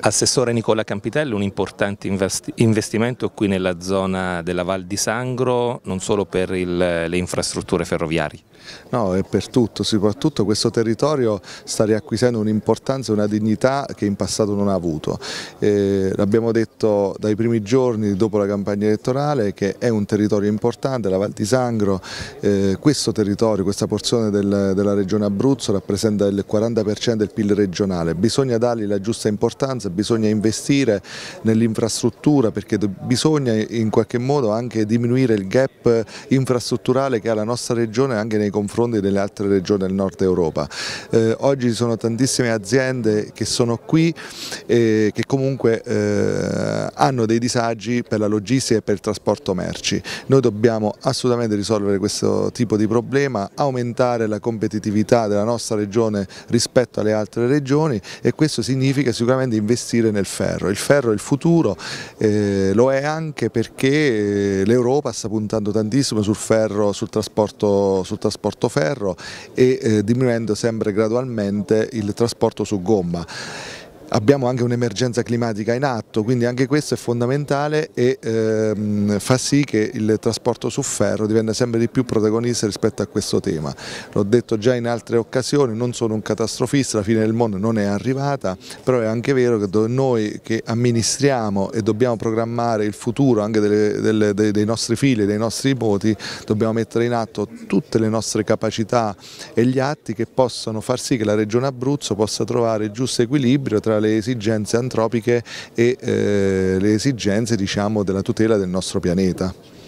Assessore Nicola Campitello, un importante investimento qui nella zona della Val di Sangro, non solo per il, le infrastrutture ferroviarie. No, è per tutto, soprattutto questo territorio sta riacquisendo un'importanza e una dignità che in passato non ha avuto. Eh, l'abbiamo detto dai primi giorni dopo la campagna elettorale che è un territorio importante, la Val di Sangro, eh, questo territorio, questa porzione del, della regione Abruzzo rappresenta il 40% del PIL regionale, bisogna dargli la giusta importanza finanza, bisogna investire nell'infrastruttura perché bisogna in qualche modo anche diminuire il gap infrastrutturale che ha la nostra regione anche nei confronti delle altre regioni del nord Europa. Eh, oggi ci sono tantissime aziende che sono qui e eh, che comunque eh, hanno dei disagi per la logistica e per il trasporto merci. Noi dobbiamo assolutamente risolvere questo tipo di problema, aumentare la competitività della nostra regione rispetto alle altre regioni e questo significa sicuramente investire investire nel ferro. Il ferro è il futuro, eh, lo è anche perché eh, l'Europa sta puntando tantissimo sul ferro, sul trasporto, sul trasporto ferro e eh, diminuendo sempre gradualmente il trasporto su gomma. Abbiamo anche un'emergenza climatica in atto, quindi anche questo è fondamentale e ehm, fa sì che il trasporto su ferro diventa sempre di più protagonista rispetto a questo tema. L'ho detto già in altre occasioni, non sono un catastrofista, la fine del mondo non è arrivata, però è anche vero che noi che amministriamo e dobbiamo programmare il futuro anche delle, delle, dei, nostri figli, dei nostri nipoti, dobbiamo mettere in atto tutte le nostre capacità e gli atti che possano far sì che la Regione Abruzzo possa trovare il giusto equilibrio tra le esigenze antropiche e eh, le esigenze diciamo, della tutela del nostro pianeta.